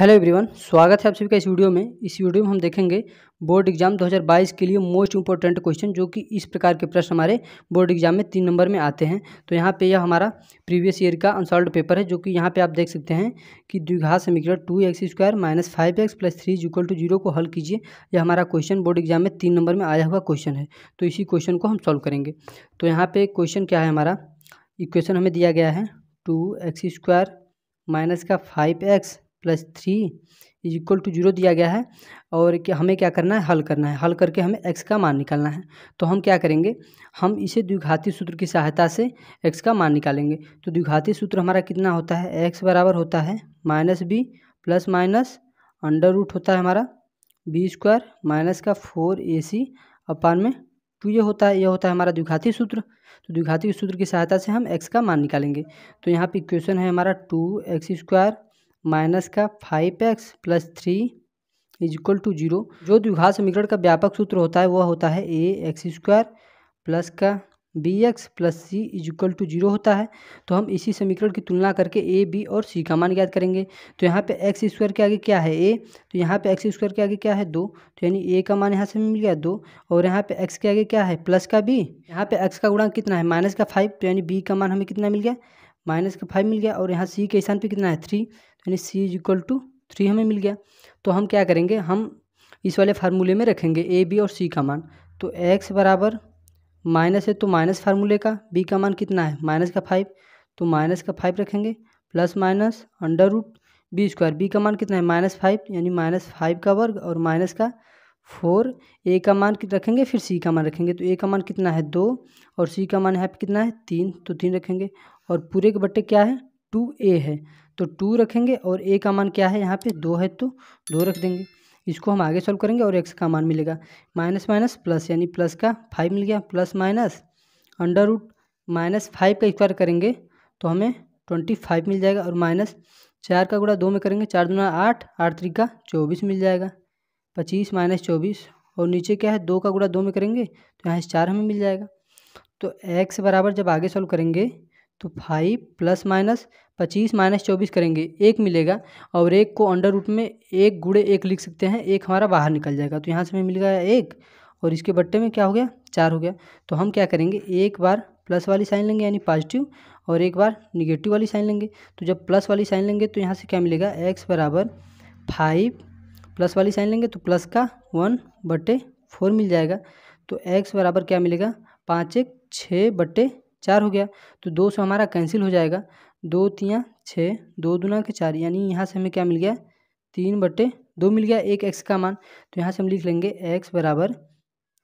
hello everyone स्वागत है आप सभी का इस वीडियो में इस वीडियो में हम देखेंगे बोर्ड एग्जाम 2022 के लिए मोस्ट इंपॉर्टेंट क्वेश्चन जो कि इस प्रकार के प्रश्न हमारे बोर्ड एग्जाम में तीन नंबर में आते हैं तो यहाँ पे यह हमारा प्रीवियस ईयर का अनसॉल्व पेपर है जो कि यहाँ पे आप देख सकते हैं कि द्विघात समीकरण two x square minus five x plus three equal to zero को हल कीजिए यह हमारा क्वेश्चन बोर्ड एग्जाम में तीन नंबर में आया हुआ क्वेश्चन है तो इसी क्वेश्चन को हम सॉल्व करेंगे तो यहाँ पर क्वेश्चन क्या है हमारा इक्वेशन हमें दिया गया है टू एक्स स्क्वायर माइनस का five x plus three is equal to zero दिया गया है और कि हमें क्या करना है हल करना है हल करके हमें एक्स का मान निकालना है तो हम क्या करेंगे हम इसे द्विघाती सूत्र की सहायता से एक्स का मान निकालेंगे तो द्विघाती सूत्र हमारा कितना होता है एक्स बराबर होता है minus b plus minus under root होता है हमारा बी स्क्वायर माइनस का फोर ए सी अपान में टू ये होता है यह होता है हमारा द्विघाती सूत्र तो द्विघाती सूत्र की सहायता से हम एक्स का मान निकालेंगे तो यहाँ पर इक्वेशन है हमारा टू एक्स स्क्वायर माइनस का five x plus three is equal to zero जो द्विघात समीकरण का व्यापक सूत्र होता है वह होता है ए एक्स स्क्वायर प्लस का b x plus c is equal to zero होता है तो हम इसी समीकरण की तुलना करके ए बी और सी का मान ज्ञात करेंगे तो यहाँ पे एक्स स्क्वायर के आगे क्या है ए तो यहाँ पे एक्स स्क्वायर के आगे क्या है दो तो यानी ए का मान यहाँ से मिल गया दो और यहाँ पे एक्स के आगे क्या है प्लस का बी यहाँ पे एक्स का गुणा कितना है माइनस का फाइव तो यानी बी का मान हमें कितना मिल गया माइनस का फाइव मिल गया और यहाँ सी के स्थान पे कितना है थ्री यानी c is equal to three हमें मिल गया तो हम क्या करेंगे हम इस वाले फार्मूले में रखेंगे ए बी और सी का मान तो एक्स बराबर माइनस है तो माइनस फार्मूले का बी का मान कितना है माइनस का फाइव तो माइनस का फाइव रखेंगे plus minus under root b square b का मान कितना है माइनस फाइव यानी माइनस फाइव का वर्ग और माइनस का फोर ए का मान रखेंगे फिर सी का मान रखेंगे तो ए का मान कितना है दो और सी का मान यहाँ पे कितना है तीन तो तीन रखेंगे और पूरे के बट्टे क्या है टू ए है तो टू रखेंगे और ए का मान क्या है यहाँ पे दो है तो दो रख देंगे इसको हम आगे सॉल्व करेंगे और एक्स का मान मिलेगा माइनस माइनस प्लस यानी प्लस का फाइव मिल गया plus minus under root minus five का स्क्वायर करेंगे तो हमें ट्वेंटी फाइव मिल जाएगा और माइनस चार का गुड़ा दो में करेंगे चार दुना आठ आठ थ्री का चौबीस मिल जाएगा पच्चीस माइनस चौबीस और नीचे क्या है दो का गुड़ा दो में करेंगे तो यहाँ से चार हमें मिल जाएगा तो एक्स बराबर जब आगे सॉल्व करेंगे तो फाइव प्लस माइनस पच्चीस माइनस चौबीस करेंगे एक मिलेगा और एक को अंडर रूट में एक गुड़े एक लिख सकते हैं एक हमारा बाहर निकल जाएगा तो यहाँ से हमें मिल गया एक और इसके बट्टे में क्या हो गया चार हो गया तो हम क्या करेंगे एक बार प्लस वाली साइन लेंगे यानी पॉजिटिव और एक बार निगेटिव वाली साइन लेंगे तो जब प्लस वाली साइन लेंगे तो यहाँ से क्या मिलेगा एक्स बराबर फाइव प्लस वाली साइन लेंगे तो प्लस का वन बट्टे फोर मिल जाएगा तो एक्स बराबर क्या मिलेगा पाँच एक छः बट्टे चार हो गया तो दो सौ हमारा कैंसिल हो जाएगा दो तियाँ छः दो दुना के चार यानी यहाँ से हमें क्या मिल गया तीन बटे दो मिल गया एक एक्स का मान तो यहाँ से हम लिख लेंगे एक्स बराबर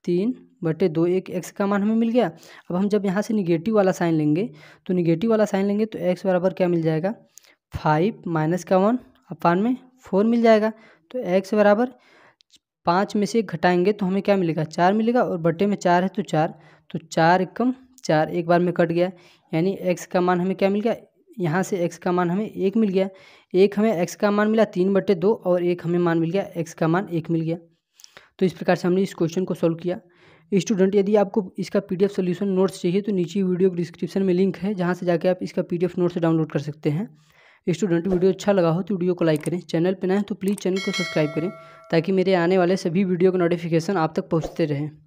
तीन बटे दो एक एक्स का मान हमें मिल गया अब हम जब यहाँ से निगेटिव वाला साइन लेंगे तो निगेटिव वाला साइन लेंगे तो एक्स बराबर क्या मिल जाएगा फाइव माइनस का वन अपान में फोर मिल जाएगा तो एक्स बराबर पाँच में से घटाएंगे तो हमें क्या मिलेगा चार मिलेगा और बटे में चार है तो चार तो चार एकम चार एक बार में कट गया यानी एक्स का मान हमें क्या मिल गया यहाँ से एक्स का मान हमें एक मिल गया एक हमें एक्स का मान मिला तीन बटे दो और एक हमें मान मिल गया एक्स का मान एक मिल गया तो इस प्रकार से हमने इस क्वेश्चन को सॉल्व किया स्टूडेंट यदि आपको इसका एफ सोल्यूशन नोट्स चाहिए तो नीचे वीडियो के डिस्क्रिप्शन में लिंक है जहाँ से जाकर आप इसका एफ नोट्स डाउनलोड कर सकते हैं स्टूडेंट वीडियो अच्छा लगा हो तो वीडियो को लाइक करें चैनल पर ना तो प्लीज़ चैनल को सब्सक्राइब करें ताकि मेरे आने वाले सभी वीडियो का नोटिफिकेशन आप तक पहुँचते रहें